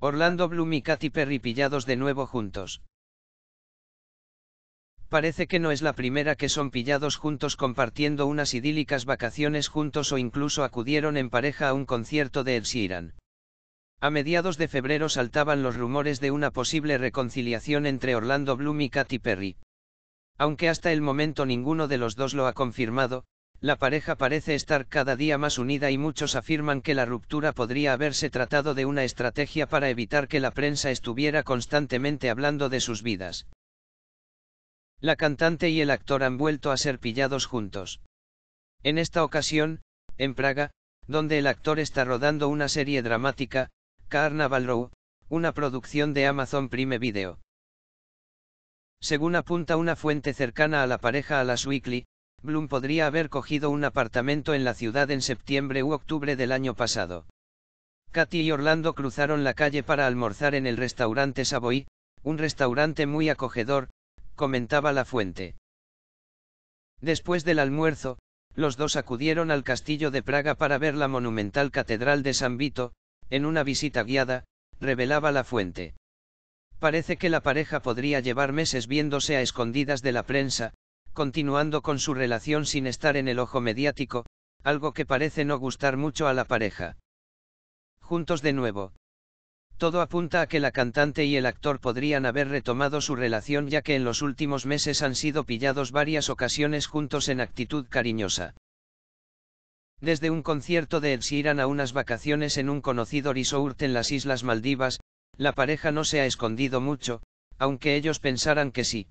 Orlando Bloom y Katy Perry pillados de nuevo juntos. Parece que no es la primera que son pillados juntos compartiendo unas idílicas vacaciones juntos o incluso acudieron en pareja a un concierto de Ed Sheeran. A mediados de febrero saltaban los rumores de una posible reconciliación entre Orlando Bloom y Katy Perry. Aunque hasta el momento ninguno de los dos lo ha confirmado, la pareja parece estar cada día más unida y muchos afirman que la ruptura podría haberse tratado de una estrategia para evitar que la prensa estuviera constantemente hablando de sus vidas. La cantante y el actor han vuelto a ser pillados juntos. En esta ocasión, en Praga, donde el actor está rodando una serie dramática, Carnaval Row, una producción de Amazon Prime Video. Según apunta una fuente cercana a la pareja a las Weekly, Bloom podría haber cogido un apartamento en la ciudad en septiembre u octubre del año pasado. Katy y Orlando cruzaron la calle para almorzar en el restaurante Savoy, un restaurante muy acogedor, comentaba la fuente. Después del almuerzo, los dos acudieron al castillo de Praga para ver la monumental catedral de San Vito, en una visita guiada, revelaba la fuente. Parece que la pareja podría llevar meses viéndose a escondidas de la prensa, continuando con su relación sin estar en el ojo mediático, algo que parece no gustar mucho a la pareja. Juntos de nuevo. Todo apunta a que la cantante y el actor podrían haber retomado su relación ya que en los últimos meses han sido pillados varias ocasiones juntos en actitud cariñosa. Desde un concierto de Ed Sheeran a unas vacaciones en un conocido resort en las Islas Maldivas, la pareja no se ha escondido mucho, aunque ellos pensaran que sí.